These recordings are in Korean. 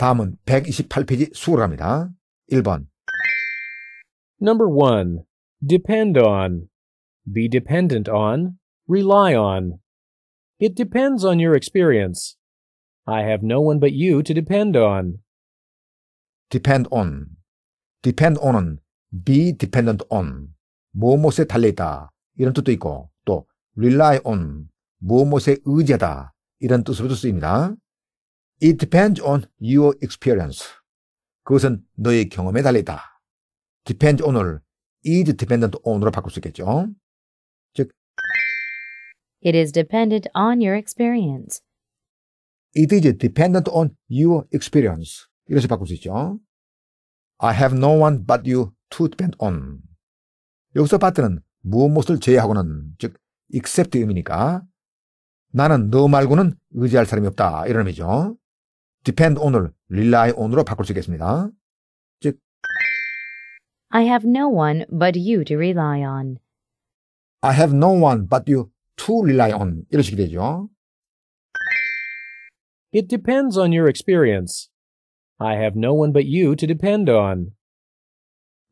다음은 128페이지 수고합니다. 1번 Number 1. Depend on. Be dependent on. Rely on. It depends on your experience. I have no one but you to depend on. depend on. depend on은 be dependent on. 무엇에 달려있다. 이런 뜻도 있고, 또 rely on. 무엇에 의지하다. 이런 뜻으로도 쓰입니다. It depends on your experience. 그것은 너의 경험에 달리다. depend on을 is dependent on으로 바꿀 수 있겠죠. 즉, It is dependent on your experience. It is dependent on your experience. 이렇게 바꿀 수 있죠. I have no one but you to depend on. 여기서 but는 무엇 무엇을 제외하고는 즉 except 의미니까 나는 너 말고는 의지할 사람이 없다 이런 의미죠. depend on을 rely on으로 바꿀 수 있겠습니다. 즉 I have no one but you to rely on. I have no one but you to rely on 이런 식이 되죠. It depends on your experience. I have no one but you to depend on.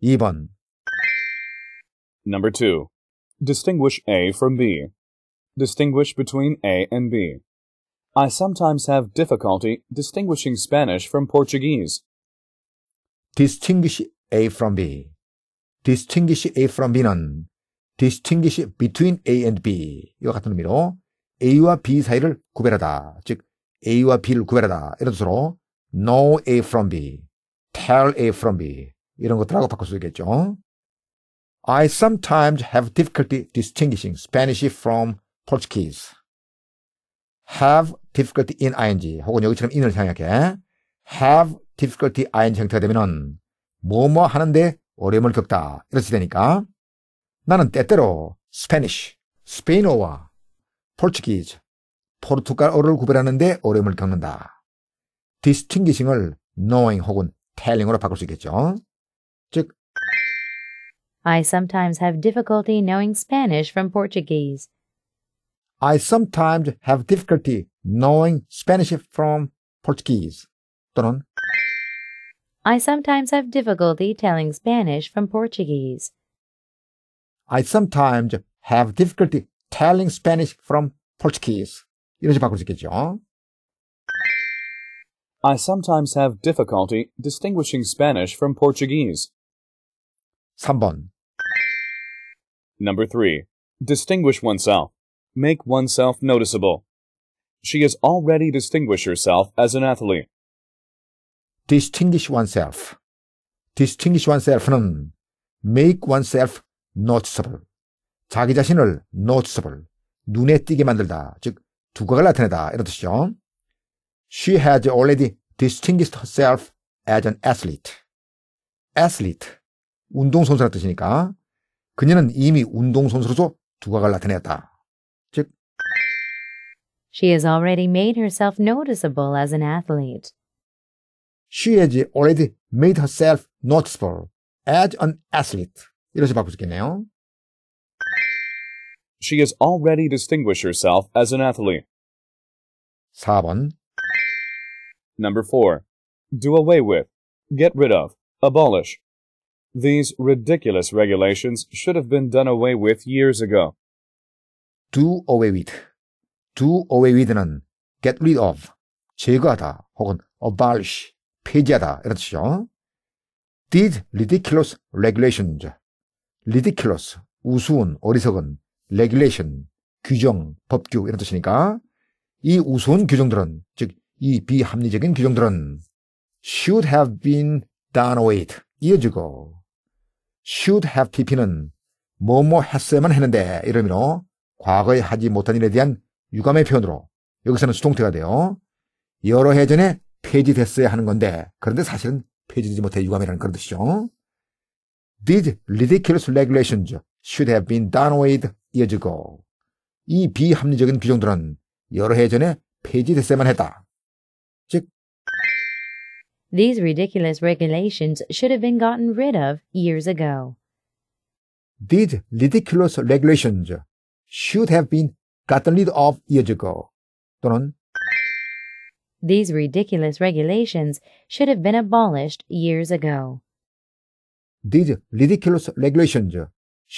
2번 Number 2. Distinguish A from B. Distinguish between A and B. I sometimes have difficulty distinguishing Spanish from Portuguese. Distinguish A from B. Distinguish A from B는 distinguish between A and B. 이와 같은 의미로 A와 B 사이를 구별하다. 즉, A와 B를 구별하다. 이런 뜻으로 know A from B, tell A from B. 이런 것들하고 바꿀 수 있겠죠. I sometimes have difficulty distinguishing Spanish from Portuguese. have difficulty in ing 혹은 여기처럼 in을 생각해 have difficulty ing 형태가 되면은 뭐뭐 하는데 어려움을 겪다 이렇게 되니까 나는 때때로 스페니쉬 스페인어와 포르투기즈 포르투갈어를 구별하는데 어려움을 겪는다. distinguishing을 knowing 혹은 telling으로 바꿀 수 있겠죠. 즉 I sometimes have difficulty knowing Spanish from Portuguese. I sometimes have difficulty knowing Spanish from Portuguese. 또는 I sometimes have difficulty telling Spanish from Portuguese. I sometimes have difficulty telling Spanish from Portuguese. 이런 식으로 바꿀 수 있겠죠. I sometimes have difficulty distinguishing Spanish from Portuguese. 3번. Number 3. Distinguish oneself. make oneself noticeable. She has already distinguished herself as an athlete. distinguish oneself. distinguish oneself는 make oneself noticeable. 자기 자신을 noticeable, 눈에 띄게 만들다, 즉 두각을 나타내다 이런 뜻이죠. She has already distinguished herself as an athlete. athlete, 운동선수라 뜻이니까 그녀는 이미 운동선수로서 두각을 나타냈다 She has already made herself noticeable as an athlete. She has already made herself noticeable as an athlete. 이렇게 바꾸시겠네요. She has already distinguished herself as an athlete. 4번 Number 4. Do away with, get rid of, abolish. These ridiculous regulations should have been done away with years ago. Do away with. do away with는 get rid of, 제거하다 혹은 abolish, 폐지하다 이런 뜻이죠. did ridiculous regulations, ridiculous, 우스운, 어리석은, regulation, 규정, 법규 이런 뜻이니까 이 우스운 규정들은 즉 이 비합리적인 규정들은 should have been done with, 이어지고 should have pp는 뭐뭐 했어야만 했는데 이러므로 과거에 하지 못한 일에 대한 유감의 표현으로 여기서는 수동태가 돼요. 여러 해 전에 폐지됐어야 하는 건데 그런데 사실은 폐지되지 못해 유감이라는 그런 뜻이죠. These ridiculous regulations should have been done with years ago. 이 비합리적인 규정들은 여러 해 전에 폐지됐어야만 했다. 즉 These ridiculous regulations should have been gotten rid of years ago. These ridiculous regulations should have been gotten rid of years ago 또는 These ridiculous regulations should have been abolished years ago. These ridiculous regulations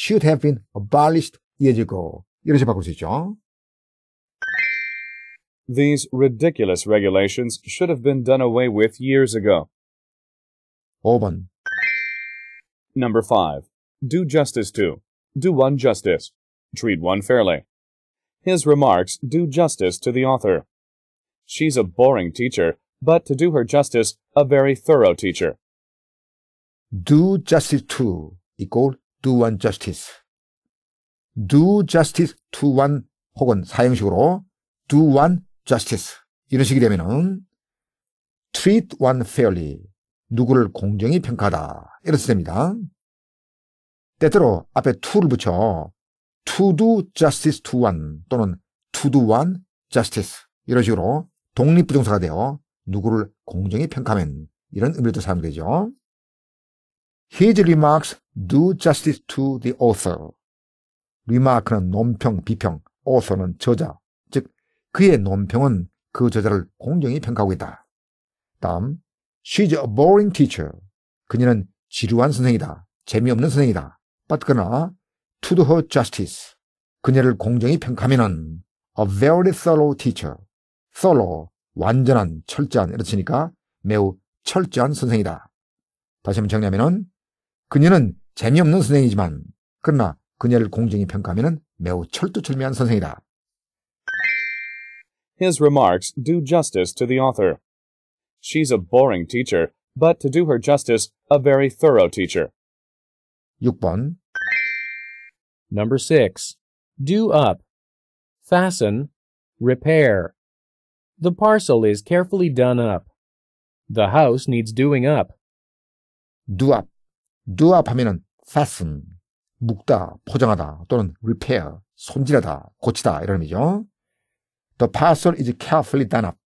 should have been abolished years ago. 이렇게 바꿀 수 있죠. These ridiculous regulations should have been done away with years ago. 5번 Number 5. Do justice to. Do one justice. Treat one fairly his remarks do justice to the author. She's a boring teacher, but to do her justice, a very thorough teacher. Do justice to equal do one justice. do justice to one 혹은 사형식으로 do one justice 이런 식이 되면은 treat one fairly 누구를 공정히 평가다. 이렇게 됩니다. 때때로 앞에 to를 붙여 to do justice to one 또는 to do one justice 이런 식으로 독립부정사가 되어 누구를 공정히 평가하면 이런 의미로 도 사용되죠. His remarks do justice to the author. 리마크는 논평, 비평, author는 저자, 즉 그의 논평은 그 저자를 공정히 평가하고 있다. 다음, she's a boring teacher. 그녀는 지루한 선생이다. 재미없는 선생이다. but 그러나 to do her justice. 그녀를 공정히 평가하면은 a very thorough teacher. thorough, 완전한, 철저한, 이렇으니까 매우 철저한 선생이다. 다시 한번 정리하면은 그녀는 재미없는 선생이지만 그러나 그녀를 공정히 평가하면은 매우 철두철미한 선생이다. His remarks do justice to the author. She's a boring teacher, but to do her justice, a very thorough teacher. 6번 Number 6. Do up. Fasten. Repair. The parcel is carefully done up. The house needs doing up. Do up. Do up 하면은 fasten. 묶다, 포장하다 또는 repair, 손질하다, 고치다 이런 의미죠. The parcel is carefully done up.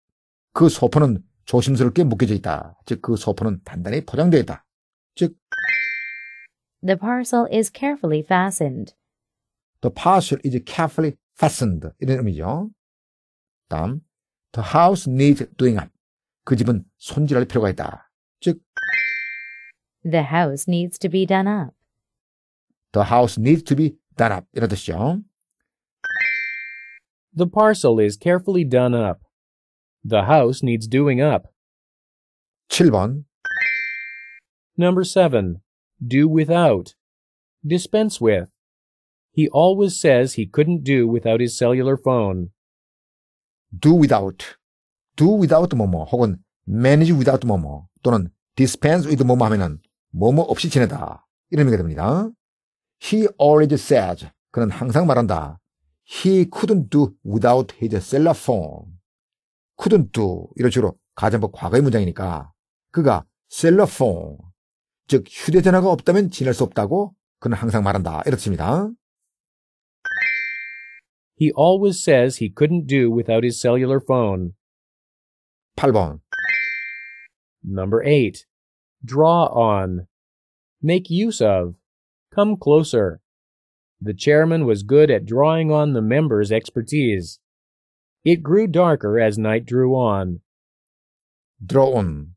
그 소포는 조심스럽게 묶여져 있다. 즉 그 소포는 단단히 포장되어 있다. 즉 The parcel is carefully fastened. The parcel is carefully fastened. 이런 의미죠. 다음, the house needs doing up. 그 집은 손질할 필요가 있다. 즉, the house needs to be done up. The house needs to be done up. 이런 뜻이죠. The parcel is carefully done up. The house needs doing up. 7번. Number 7. Do without. Dispense with. he always says he couldn't do without his cellular phone. do without, do without 뭐뭐 혹은 manage without 뭐뭐 또는 dispense with 뭐뭐 하면은 뭐뭐 없이 지내다 이런 의미가 됩니다. He always says 그는 항상 말한다. He couldn't do without his cell phone. couldn't do 이런 식으로 가정법 과거의 문장이니까 그가 cellular phone. 즉 휴대전화가 없다면 지낼 수 없다고 그는 항상 말한다. 이렇습니다. he always says he couldn't do without his cellular phone. 8번 Number 8. Draw on. Make use of. Come closer. The chairman was good at drawing on the members' expertise. It grew darker as night drew on. Draw on.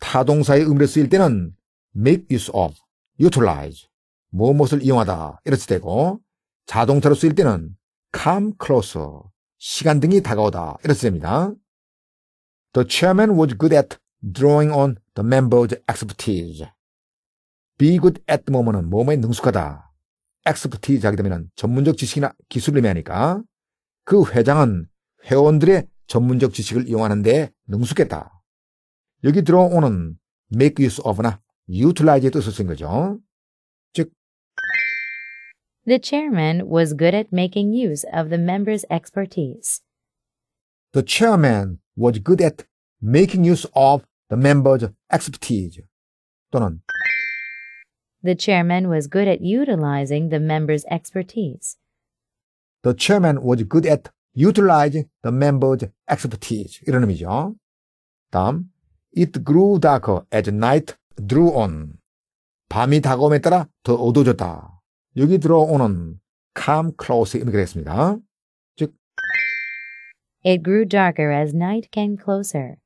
타동사의 음으로 쓰일 때는 make use of, utilize, 무엇을 이용하다 이렇게 되고 자동차로 쓰일 때는 come closer, 시간 등이 다가오다 이렇게 됩니다. The chairman was good at drawing on the member's expertise. be good at the moment은 몸에 능숙하다. expertise 하게 되면 전문적 지식이나 기술을 의미하니까 그 회장은 회원들의 전문적 지식을 이용하는 데 능숙했다. 여기 들어오는 make use of나 utilize의 뜻을 쓴 거죠. The chairman was good at making use of the members' expertise. The chairman was good at making use of the members' expertise. 또는 The chairman was good at utilizing the members' expertise. The chairman was good at utilizing the members' expertise. 이런 의미죠. 다음, it grew darker as night drew on. 밤이 다가옴에 따라 더 어두워졌다. 여기 들어오는 come close 즉 It grew darker as night came closer.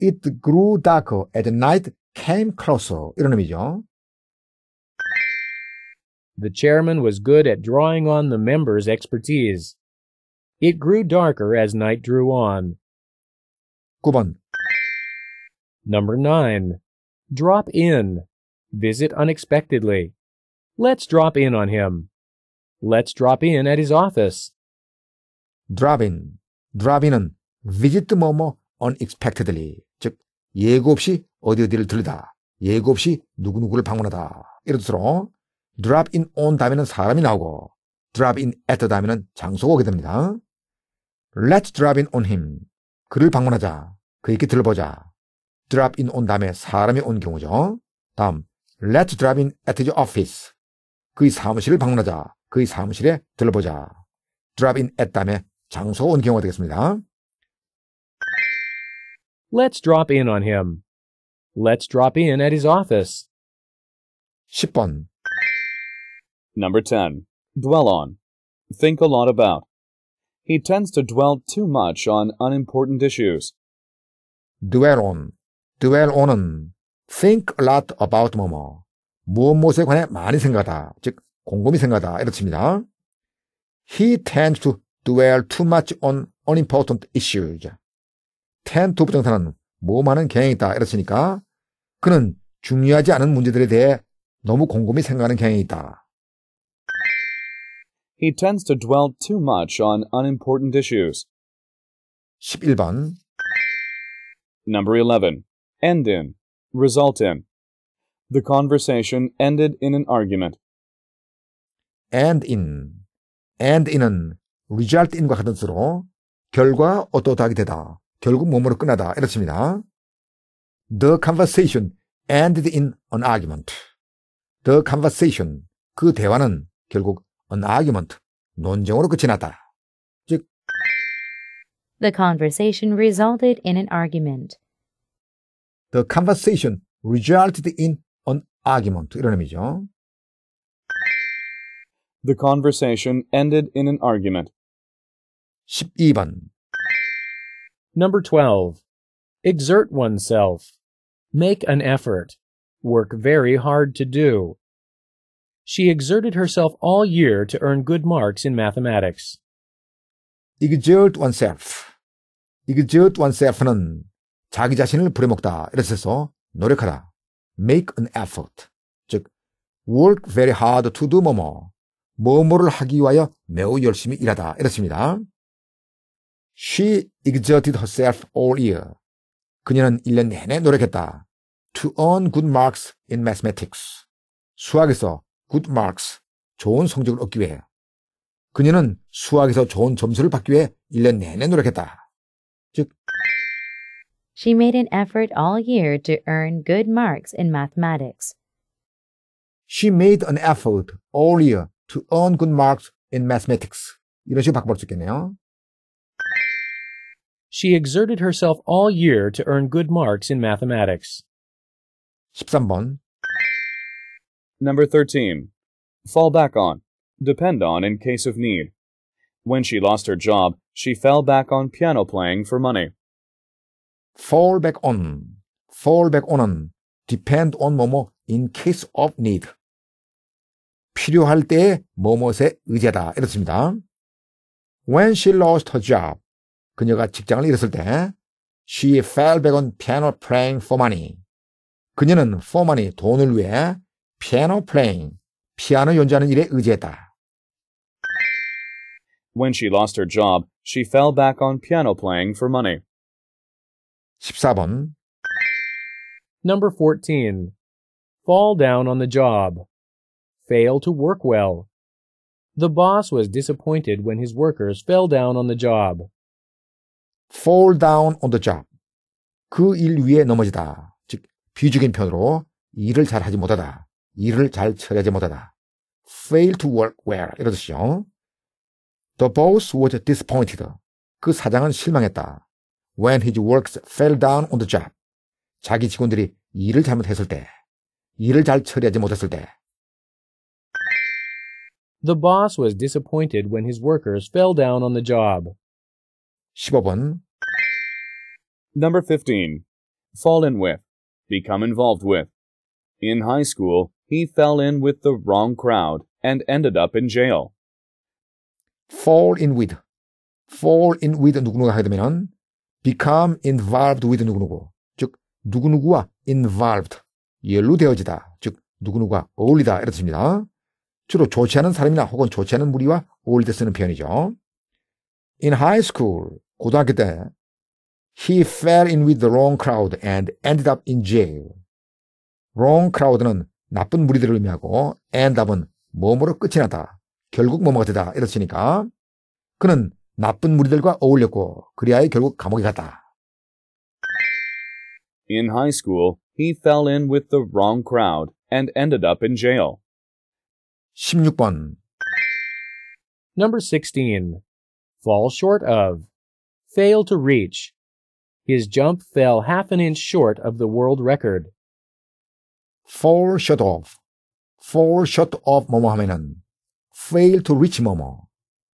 It grew darker as night came closer. 이런 의미죠. The chairman was good at drawing on the members' expertise. It grew darker as night drew on. 9번. Number 9. Drop in. Visit unexpectedly. Let's drop in on him. Let's drop in at his office. drop in. drop in은 visit 뭐뭐 unexpectedly. 즉, 예고 없이 어디 어디를 들르다. 예고 없이 누구누구를 방문하다. 이런 뜻으로 drop in on 다음에는 사람이 나오고 drop in at 다음에는 장소가 오게 됩니다. Let's drop in on him. 그를 방문하자. 그에게 들어보자. drop in 온 다음에 사람이 온 경우죠. 다음, let's drop in at the office. 그의 사무실을 방문하자 그의 사무실에 했다에 장소 온 경우가 되겠습니다. Let's drop in on him. Let's drop in at his office. 10번 Number 10. Dwell on. Think a lot about. He tends to dwell too much on unimportant issues. Dwell on. Dwell on은 think a lot about 뭐뭐. 무엇무엇에 관해 많이 생각하다. 즉 곰곰이 생각하다. 이렇습니다. He tends to dwell too much on unimportant issues. tend to 부정사는 모험하는 경향이 있다. 이렇으니까 그는 중요하지 않은 문제들에 대해 너무 곰곰이 생각하는 경향이 있다. He tends to dwell too much on unimportant issues. 11번 Number 11. End in. Result in. The conversation ended in an argument. a n d in, a n d in은 result in과 같은 뜻으로 결과 어떠하게 다 되다, 결국 몸으로 끝나다 이렇습니다. The conversation ended in an argument. The conversation 그 대화는 결국 an argument 논쟁으로 끝이 났다. 즉 The conversation resulted in an argument. The conversation resulted in argument 이런 의미죠. The conversation ended in an argument. 12번 Number 12. Exert oneself. Make an effort. Work very hard to do. She exerted herself all year to earn good marks in mathematics. exert oneself. exert oneself는 자기 자신을 부려먹다. 이랬어서 노력하다. make an effort. 즉, work very hard to do 뭐뭐. 뭐뭐를 하기 위하여 매우 열심히 일하다. 이렇습니다. She exerted herself all year. 그녀는 1년 내내 노력했다. To earn good marks in mathematics. 수학에서 good marks, 좋은 성적을 얻기 위해. 그녀는 수학에서 좋은 점수를 받기 위해 1년 내내 노력했다. 즉, She made an effort all year to earn good marks in mathematics. She made an effort all year to earn good marks in mathematics. 이런 식으로 바꿔볼 수 있겠네요. She exerted herself all year to earn good marks in mathematics. 13번. Number 13. Fall back on. Depend on in case of need. When she lost her job, she fell back on piano playing for money. fall back on, fall back on은 depend on 뭐뭐 in case of need. 필요할 때에 뭐뭐에 의지다 이렇습니다. When she lost her job, 그녀가 직장을 잃었을 때, she fell back on piano playing for money. 그녀는 for money, 돈을 위해 piano playing, 피아노 연주하는 일에 의지했다. When she lost her job, she fell back on piano playing for money. 14. Number 14. Fall down on the job. Fail to work well. The boss was disappointed when his workers fell down on the job. fall down on the job. 그일 위에 넘어지다. 즉, 비죽인 편으로 일을 잘 하지 못하다. 일을 잘 처리하지 못하다. fail to work well. 이러듯이요. The boss was disappointed. 그 사장은 실망했다 when his works fell down on the job. 자기 직원들이 일을 잘못했을 때, 일을 잘 처리하지 못했을 때. The boss was disappointed when his workers fell down on the job. 15번. Number 15. Fall in with. Become involved with. In high school, he fell in with the wrong crowd and ended up in jail. fall in with. fall in with 누구누가 하게 되면 become involved with 누구누구. 즉, 누구누구와 involved. 연루 되어지다. 즉, 누구누구와 어울리다. 이런 뜻입니다. 주로 좋지 않은 사람이나 혹은 좋지 않은 무리와 어울리때 쓰는 표현이죠. In high school, 고등학교 때, he fell in with the wrong crowd and ended up in jail. wrong crowd는 나쁜 무리들을 의미하고 end up은 뭐뭐로 끝이 났다 결국 뭐뭐가 되다. 이렇으니까 그는 나쁜 무리들과 어울렸고 그리하여 결국 감옥에 갔다. In high school, he fell in with the wrong crowd and ended up in jail. 16번 Number 16. Fall short of. Fail to reach. His jump fell half an inch short of the world record. fall short of, fall short of 뭐뭐 하면은 fail to reach 뭐뭐,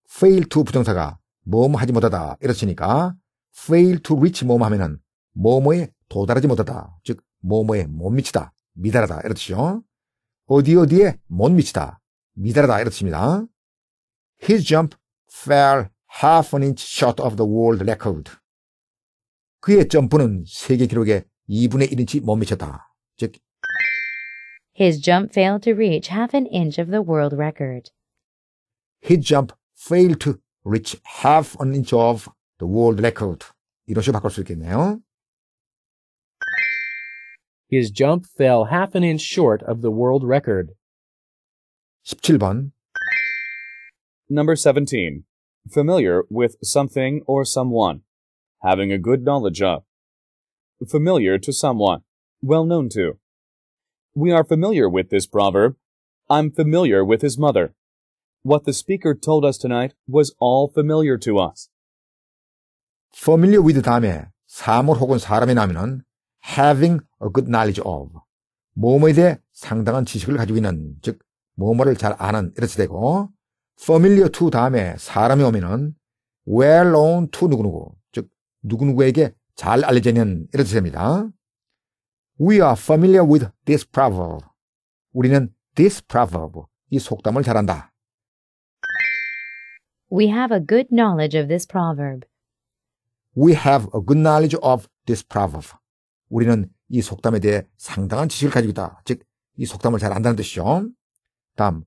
fail to 부정사가 뭐뭐하지 못하다 이렇으니까 fail to reach 뭐뭐 하면은 뭐뭐에 도달하지 못하다 즉 뭐뭐에 못 미치다 미달하다 이렇듯이요 어디 어디에 못 미치다 미달하다 이렇습니다 His jump fell half an inch short of the world record 그의 점프는 세계 기록에 2분의 1인치 못 미쳤다 즉 His jump failed to reach half an inch of the world record. His jump failed to reach half an inch of the world record. 이런 식으로 바꿀 수 있겠네요. His jump fell half an inch short of the world record. 17번 Number 17. Familiar with something or someone. Having a good knowledge of. Familiar to someone. Well known to. We are familiar with this proverb. I'm familiar with his mother. What the speaker told us tonight was all familiar to us. familiar with 다음에 사물 혹은 사람이 나면은 having a good knowledge of 뭐뭐에 대해 상당한 지식을 가지고 있는 즉 뭐뭐를 잘 아는 이렇게 되고 familiar to 다음에 사람이 오면은 well known to 누구누구 즉 누구누구에게 잘 알려져 있는 이렇게 됩니다. We are familiar with this proverb. 우리는 this proverb 이 속담을 잘한다. We have a good knowledge of this proverb. We have a good knowledge of this proverb. 우리는 이 속담에 대해 상당한 지식을 가지고 있다. 즉, 이 속담을 잘 안다는 뜻이죠. 다음,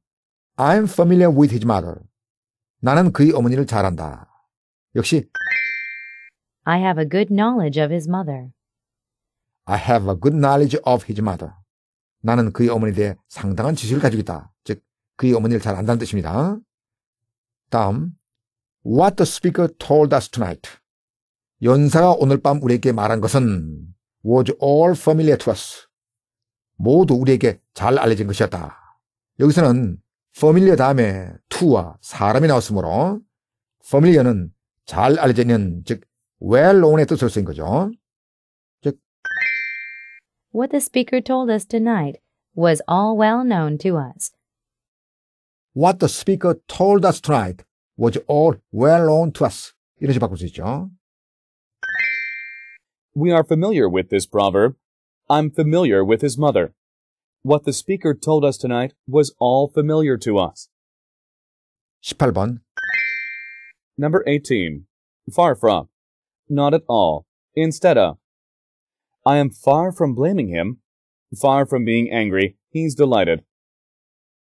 I'm familiar with his mother. 나는 그의 어머니를 잘 안다. 역시 I have a good knowledge of his mother. I have a good knowledge of his mother. 나는 그의 어머니에 대해 상당한 지식을 가지고 있다. 즉, 그의 어머니를 잘 안다는 뜻입니다. 다음 What the speaker told us tonight. 연사가 오늘 밤 우리에게 말한 것은 was all familiar to us. 모두 우리에게 잘 알려진 것이었다. 여기서는 familiar 다음에 to와 사람이 나왔으므로 familiar는 잘 알려져 있는 즉 well known의 뜻을 쓴 거죠. 즉 What the speaker told us tonight was all well known to us. what the speaker told us tonight was all well known to us. 이렇게 바꿀 수 있죠. We are familiar with this proverb. I'm familiar with his mother. What the speaker told us tonight was all familiar to us. 18번. Number 18. Far from. Not at all. Instead of. I am far from blaming him. Far from being angry. He's delighted.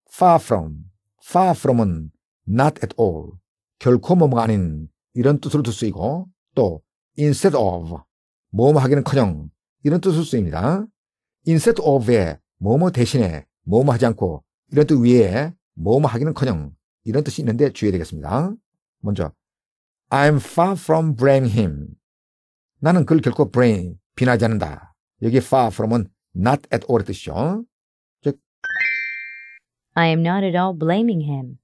Far from. far from은 not at all, 결코 뭐가 뭐 아닌 이런 뜻으로도 쓰이고 또 instead of, 뭐뭐 하기는커녕 이런 뜻으로 쓰입니다. instead of에 뭐뭐 대신에 뭐뭐 하지 않고 이런 뜻 위에 뭐뭐 하기는커녕 이런 뜻이 있는데 주의해야 되겠습니다. 먼저 I'm far from b l a m i n him. 나는 그걸 결코 blame, 비나지 않는다. 여기 far from은 not at all의 뜻이죠. I am not at all blaming him.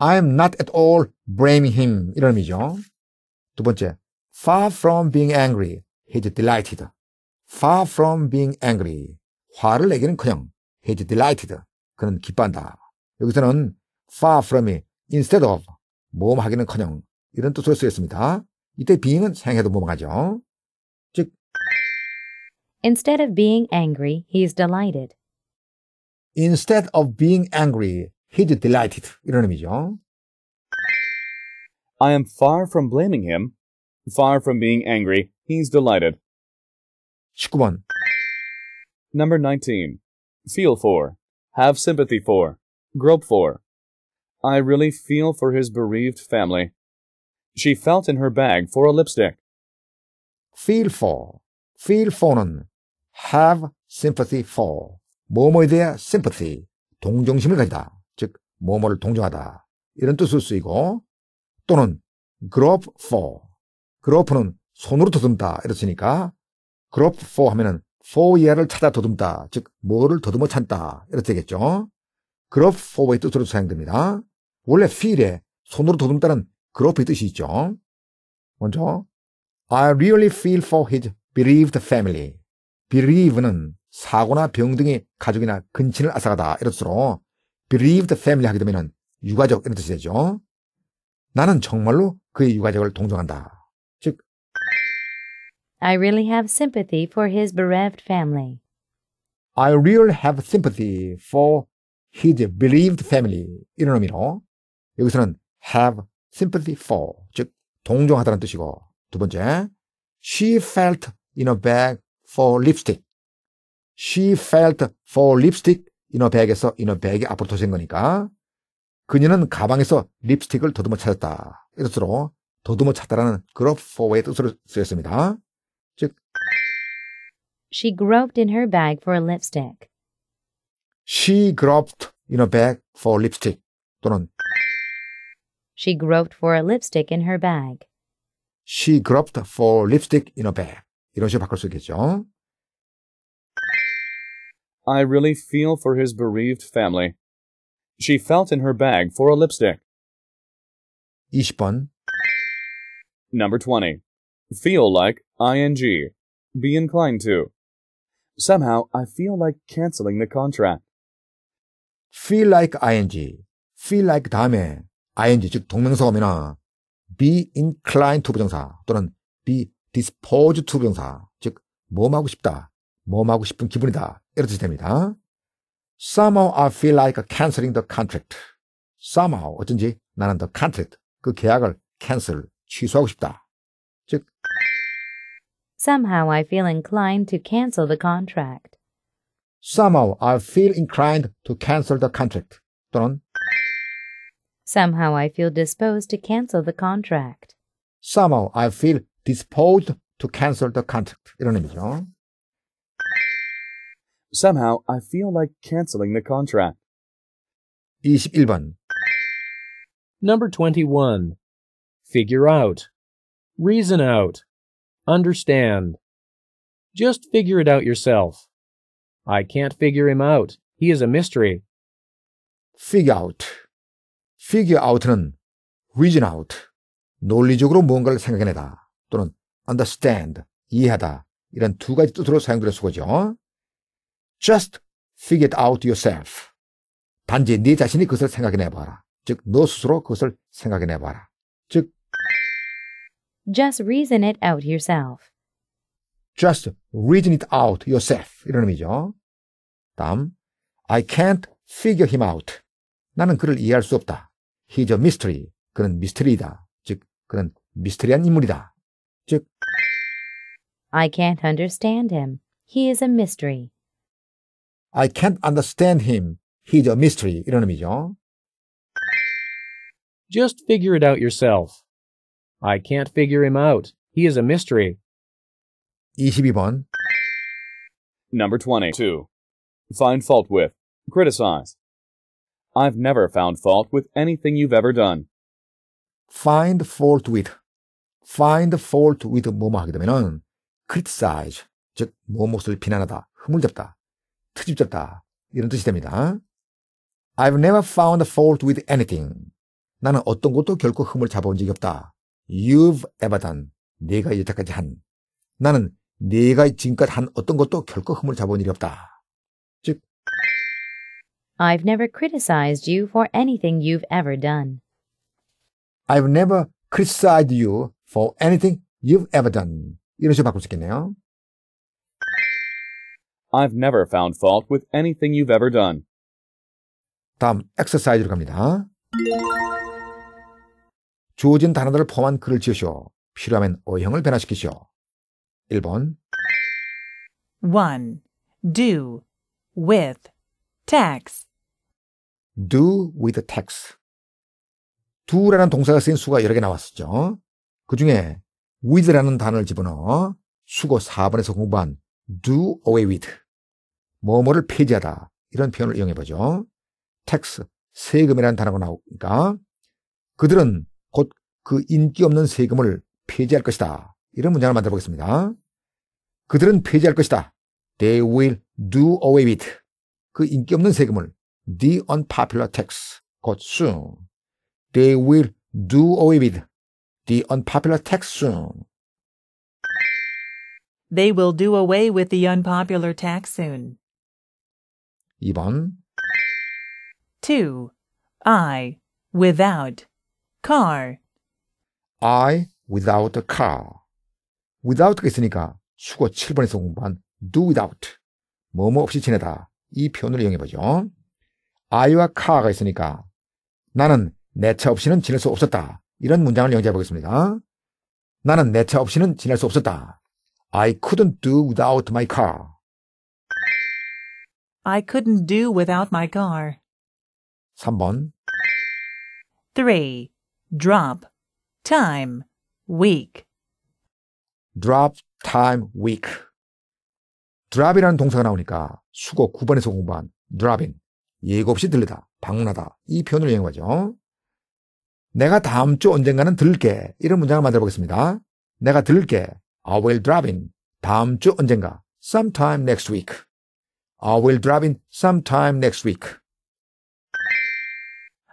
I am not at all blaming him. 이런 의미죠. 두 번째, far from being angry, he's delighted. far from being angry. 화를 내기는 커녕 he's delighted. 그는 기뻐한다. 여기서는 far from이 instead of 모험하기는 커녕 이런 뜻으로 쓰였습니다. 이때 being은 생해도 모험하죠. 즉, Instead of being angry, he s delighted. Instead of being angry, he'd delighted. 이런 의미죠. I am far from blaming him. Far from being angry, he's delighted. 19번. Number 19. Feel for. Have sympathy for. Grope for. I really feel for his bereaved family. She felt in her bag for a lipstick. Feel for. Feel for는 have sympathy for. 뭐뭐에 대한 sympathy, 동정심을 가지다. 즉, 뭐뭐를 동정하다. 이런 뜻을 쓰이고, 또는 group for. group는 손으로 더듬다. 이렇으니까, group for 하면은 for 이하를 찾아 더듬다. 즉, 뭐를 더듬어 찾다. 이렇게 되겠죠. group for의 뜻으로 사용됩니다. 원래 feel에 손으로 더듬다는 group의 뜻이 있죠. 먼저, I really feel for his bereaved family. believe는 사고나 병등의 가족이나 근친을 앗아가다 이런 뜻으로 bereaved family 하게 되면 유가족 이런 뜻이 되죠. 나는 정말로 그의 유가족을 동정한다. 즉 I really have sympathy for his bereaved family. I really have sympathy for his bereaved family 이런 의미로 여기서는 have sympathy for 즉 동정하다는 뜻이고 두 번째 she felt in a bag for lipstick She felt for lipstick. in her b a g 에서 in her b a g 이 앞으로 도신 거니까. 그녀는 가방에서 립스틱을 더듬어 찾았다. 이 뜻으로 더듬어 찾다라는 그런 for의 뜻으로 쓰였습니다. 즉 She groped in her bag for a lipstick. She groped in her bag for lipstick. 또는 She groped for a lipstick in her bag. She groped for lipstick in her bag. 이런 식으로 바꿀 수 있겠죠. I really feel for his bereaved family. She felt in her bag for a lipstick. Ich bin Number 20. Feel like ing. Be inclined to. Somehow, I feel like canceling the contract. feel like ing, feel like 다음에 ing 즉 동명사음이나 be inclined to 부정사 또는 be disposed to 부정사 즉 뭐하고 싶다 모험하고 싶은 기분이다. 이런 뜻이 됩니다. Somehow I feel like canceling the contract. Somehow 어쩐지 나는 the contract 그 계약을 cancel 취소하고 싶다. 즉 Somehow I feel inclined to cancel the contract. Somehow I feel inclined to cancel the contract. 또는 Somehow I feel disposed to cancel the contract. Somehow I feel disposed to cancel the contract. 이런 의미죠. Somehow I feel like canceling the contract. 21. Number 21. Figure out. Reason out. Understand. Just figure it out yourself. I can't figure him out. He is a mystery. figure out. figure out는 reason out. 논리적으로 무언가를 생각해내다 또는 understand, 이해하다 이런 두 가지 뜻으로 사용될 수가 있죠. Just figure it out yourself. 단지 네 자신이 그것을 생각해내봐라. 즉, 너 스스로 그것을 생각해내봐라. 즉, Just reason it out yourself. Just reason it out yourself. 이런 의미죠. 다음, I can't figure him out. 나는 그를 이해할 수 없다. He's a mystery. 그는 미스터리이다. 즉, 그는 미스터리한 인물이다. 즉, I can't understand him. He is a mystery. I can't understand him. He's a mystery. 이런 의미죠. Just figure it out yourself. I can't figure him out. He is a mystery. 22번. Number 22. Find fault with. Criticize. I've never found fault with anything you've ever done. Find fault with. Find fault with 뭐뭐 하게 되면은 criticize 즉 무엇을 비난하다, 흐물잡다 트집 졌다. 이런 뜻이 됩니다. I've never found fault with anything. 나는 어떤 것도 결코 흠을 잡아온 적이 없다. You've ever done. 네가 여태까지 한. 나는 네가 지금까지 한 어떤 것도 결코 흠을 잡아온 일이 없다. 즉, I've never criticized you for anything you've ever done. I've never criticized you for anything you've ever done. 이런 식으로 바꿀 수 있겠네요. I've never found fault with anything you've ever done. 다음 엑서사이즈로 갑니다. 주어진 단어들을 포함한 글을 지으시오. 필요하면 어형을 변화시키시오. 1번 1. do with tax do with tax do라는 동사가 쓰인 수가 여러 개 나왔었죠. 그 중에 with라는 단어를 집어넣어 수고 4번에서 공부한 do away with 뭐뭐를 폐지하다 이런 표현을 이용해 보죠. 텍스 세금이라는 단어가 나오니까 그들은 곧 그 인기 없는 세금을 폐지할 것이다. 이런 문장을 만들어 보겠습니다. 그들은 폐지할 것이다. They will do away with. 그 인기 없는 세금을 the unpopular tax 곧 soon. They will do away with the unpopular tax soon. They will do away with the unpopular tax soon. 2번 to I without car I without a car without가 있으니까 수거 7번에서 공부한 do without 뭐뭐 없이 지내다 이 표현을 이용해보죠. I와 car가 있으니까 나는 내 차 없이는 지낼 수 없었다. 이런 문장을 연재해 보겠습니다. 나는 내 차 없이는 지낼 수 없었다. I couldn't do without my car. I couldn't do without my car. 3번 3. Drop. Time. Week. drop time week. drop이라는 동사가 나오니까 수거 9번에서 공부한 dropping. 예고 없이 들르다, 방문하다. 이 표현을 이용하죠. 내가 다음 주 언젠가는 들게. 이런 문장을 만들어 보겠습니다. 내가 들게. I will drop in. 다음 주 언젠가. sometime next week. I will drop in sometime next week.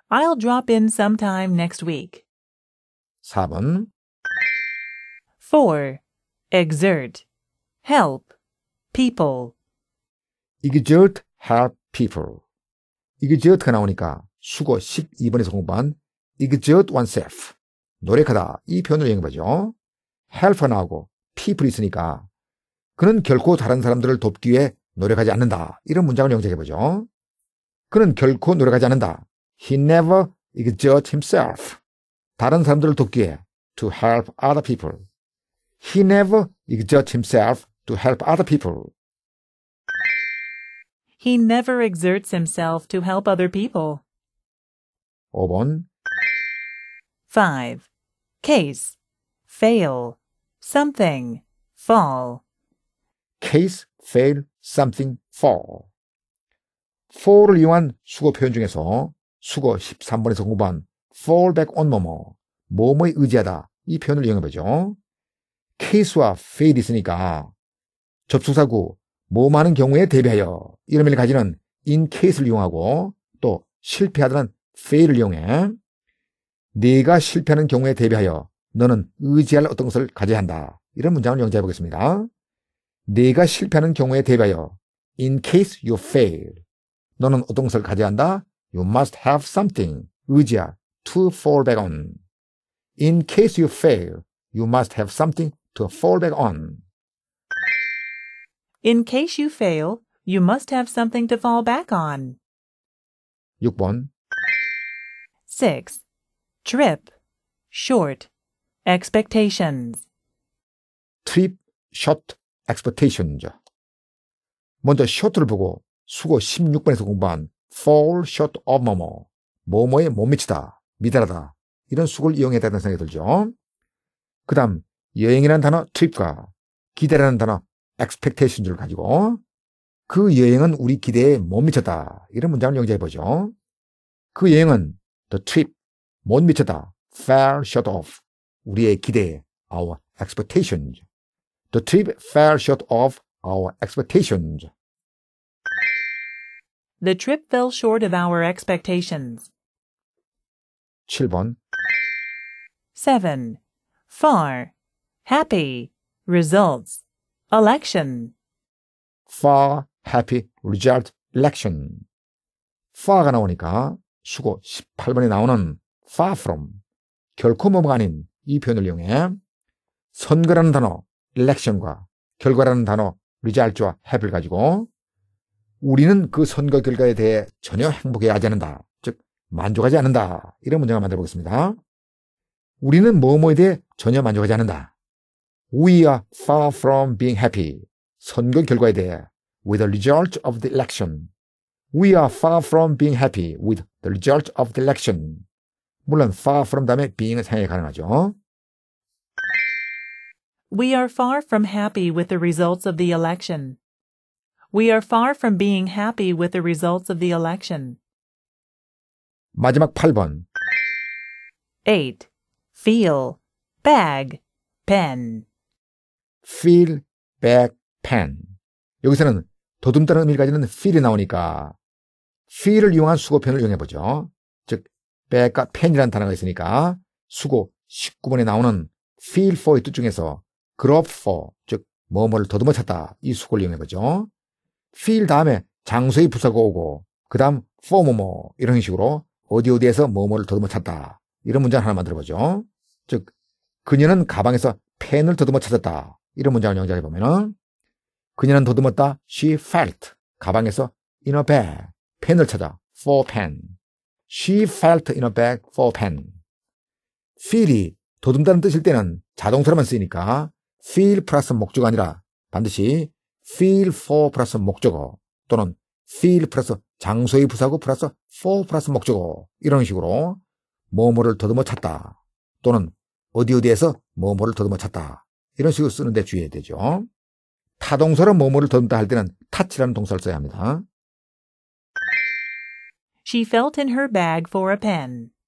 I'll drop in sometime next week. 4번 4. Exert. Help. People. exert, help people. exert가 나오니까 수고 12번에서 공부한 exert oneself. 노력하다. 이 표현을 영해보죠 help가 나오고 p e o p l e 있으니까 그는 결코 다른 사람들을 돕기 위해 노력하지 않는다. 이런 문장을 영작해보죠. 그는 결코 노력하지 않는다. He never exerts himself. 다른 사람들을 돕기에 to help other people. He never exerts himself to help other people. He never exerts himself to help other people. 5번 5. Case, fail, something, fall. Case, fail, something for. for를 이용한 수거 표현 중에서 수거 13번에서 공부한 fall back on 뭐뭐, 뭐뭐에 의지하다 이 표현을 이용해보죠. case와 fade 있으니까 접속사구 뭐뭐하는 경우에 대비하여 이런 의미를 가지는 in case를 이용하고 또 실패하다는 fail을 이용해 내가 실패하는 경우에 대비하여 너는 의지할 어떤 것을 가져야 한다. 이런 문장을 영재해 보겠습니다. 네가 실패하는 경우에 대비하여 In case you fail 너는 어떤 것을 가져야 한다? You must have something 의지야 to fall back on In case you fail you must have something to fall back on In case you fail you must have something to fall back on 6번 6. Trip, short, expectations. Trip, short, expectation이죠. 먼저 s h o t 를 보고 수고 16번에서 공부한 fall short of 뭐뭐, 뭐뭐에 못 미치다, 미달하다 이런 수고를 이용해야 된다는 생각이 들죠. 그 다음 여행이라는 단어 trip과 기대라는 단어 expectation을 가지고 그 여행은 우리 기대에 못 미쳤다 이런 문장을 영재해 보죠. 그 여행은 the trip 못 미쳤다 fell short of 우리의 기대 our expectation The trip fell short of our expectations. The trip fell short of our expectations. 7번 7. Far. Happy. Results. Election. Far. Happy. Result. Election. far가 나오니까 수고 18번에 나오는 far from. 결코 뭐가 아닌 이 표현을 이용해 선거라는 단어 l e c t i o n 과 결과라는 단어 r e 리잘트와 h a v e 을 가지고 우리는 그 선거 결과에 대해 전혀 행복해하지 않는다. 즉 만족하지 않는다. 이런 문장을 만들어 보겠습니다. 우리는 뭐뭐에 대해 전혀 만족하지 않는다. We are far from being happy. 선거 결과에 대해 with the result of the election. We are far from being happy with the result of the election. 물론 far from 다음에 being은 상해 가능하죠. We are far from happy with the results of the election. We are far from being happy with the results of the election. 마지막 8번. 8. Feel, bag, pen. feel, bag, pen. 여기서는 도둠다는 의미까지는 feel이 나오니까 feel을 이용한 수고 표현을 이용해 보죠. 즉, bag과 pen이라는 단어가 있으니까 수고 19번에 나오는 feel for it 중에서 grub f 즉 뭐뭐를 더듬어 찾다 이 수고를 이용해 보죠. feel 다음에 장소의 부사가 오고 그다음 for 뭐뭐 이런 식으로 어디 어디에서 뭐뭐를 더듬어 찾다 이런 문장 하나 만들어 보죠. 즉 그녀는 가방에서 펜을 더듬어 찾았다 이런 문장을 영작해 보면은 그녀는 더듬었다 she felt 가방에서 in a bag 펜을 찾아 for pen she felt in a bag for pen feel이 더듬다는 뜻일 때는 자동사로만 쓰이니까 feel 플러스 목적어 아니라 반드시 feel for 플러스 목적어 또는 feel 플러스 장소의 부사고 플러스 for 플러스 목적어 이런 식으로 뭐뭐를 더듬어 찾다 또는 어디 어디에서 뭐뭐를 더듬어 찾다 이런 식으로 쓰는데 주의해야 되죠. 타동사로 뭐뭐를 더듬다 할 때는 touch라는 동사를 써야 합니다. She felt in her bag for a pen.